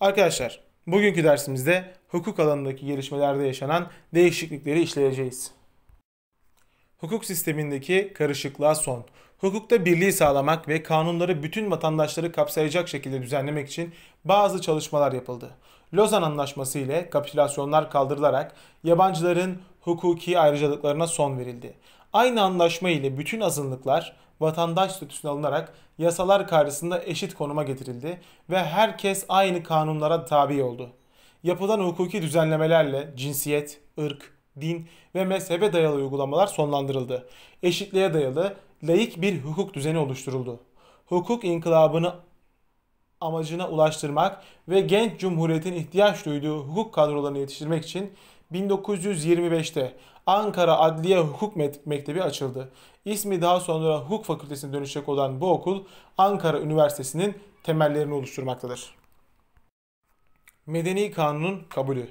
Arkadaşlar bugünkü dersimizde hukuk alanındaki gelişmelerde yaşanan değişiklikleri işleyeceğiz. Hukuk sistemindeki karışıklığa son. Hukukta birliği sağlamak ve kanunları bütün vatandaşları kapsayacak şekilde düzenlemek için bazı çalışmalar yapıldı. Lozan Anlaşması ile kapitülasyonlar kaldırılarak yabancıların hukuki ayrıcalıklarına son verildi. Aynı anlaşma ile bütün azınlıklar vatandaş statüsüne alınarak yasalar karşısında eşit konuma getirildi ve herkes aynı kanunlara tabi oldu. Yapılan hukuki düzenlemelerle cinsiyet, ırk, din ve mezhebe dayalı uygulamalar sonlandırıldı. Eşitliğe dayalı laik bir hukuk düzeni oluşturuldu. Hukuk inkılabını amacına ulaştırmak ve genç cumhuriyetin ihtiyaç duyduğu hukuk kadrolarını yetiştirmek için 1925'te Ankara Adliye Hukuk Mektebi açıldı. İsmi daha sonra hukuk fakültesine dönüşecek olan bu okul Ankara Üniversitesi'nin temellerini oluşturmaktadır. Medeni Kanun'un kabulü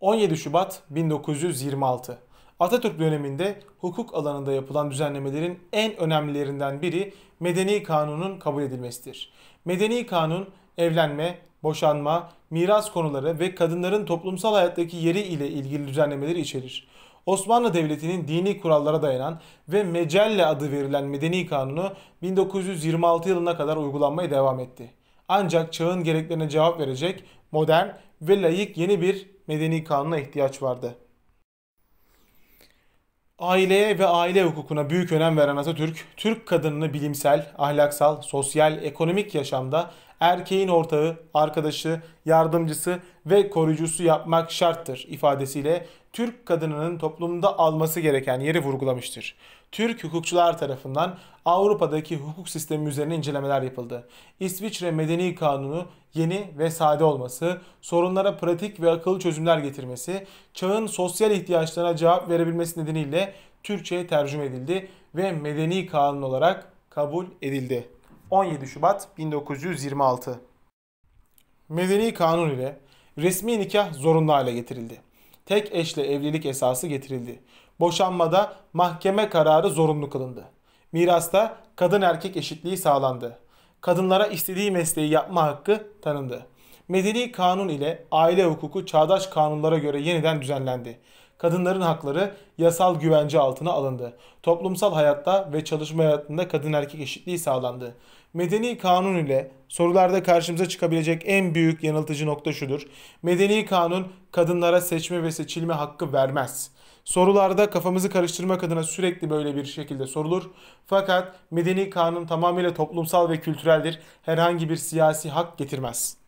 17 Şubat 1926 Atatürk döneminde hukuk alanında yapılan düzenlemelerin en önemlilerinden biri Medeni Kanun'un kabul edilmesidir. Medeni Kanun evlenme, boşanma, miras konuları ve kadınların toplumsal hayattaki yeri ile ilgili düzenlemeleri içerir. Osmanlı Devleti'nin dini kurallara dayanan ve Mecelle adı verilen medeni kanunu 1926 yılına kadar uygulanmaya devam etti. Ancak çağın gereklerine cevap verecek modern ve layık yeni bir medeni kanuna ihtiyaç vardı. Aileye ve aile hukukuna büyük önem veren Atatürk, Türk kadınını bilimsel, ahlaksal, sosyal, ekonomik yaşamda erkeğin ortağı, arkadaşı, yardımcısı ve koruyucusu yapmak şarttır ifadesiyle Türk kadınının toplumda alması gereken yeri vurgulamıştır. Türk hukukçular tarafından Avrupa'daki hukuk sistemi üzerine incelemeler yapıldı. İsviçre Medeni Kanunu yeni ve sade olması, sorunlara pratik ve akıllı çözümler getirmesi, çağın sosyal ihtiyaçlarına cevap verebilmesi nedeniyle Türkçe'ye tercüme edildi ve Medeni Kanun olarak kabul edildi. 17 Şubat 1926 Medeni Kanun ile resmi nikah zorunlu hale getirildi. Tek eşle evlilik esası getirildi. Boşanmada mahkeme kararı zorunlu kılındı. Mirasta kadın erkek eşitliği sağlandı. Kadınlara istediği mesleği yapma hakkı tanındı. Medeni kanun ile aile hukuku çağdaş kanunlara göre yeniden düzenlendi kadınların hakları yasal güvence altına alındı. Toplumsal hayatta ve çalışma hayatında kadın erkek eşitliği sağlandı. Medeni kanun ile sorularda karşımıza çıkabilecek en büyük yanıltıcı nokta şudur. Medeni kanun kadınlara seçme ve seçilme hakkı vermez. Sorularda kafamızı karıştırmak adına sürekli böyle bir şekilde sorulur. Fakat medeni kanun tamamıyla toplumsal ve kültüreldir. Herhangi bir siyasi hak getirmez.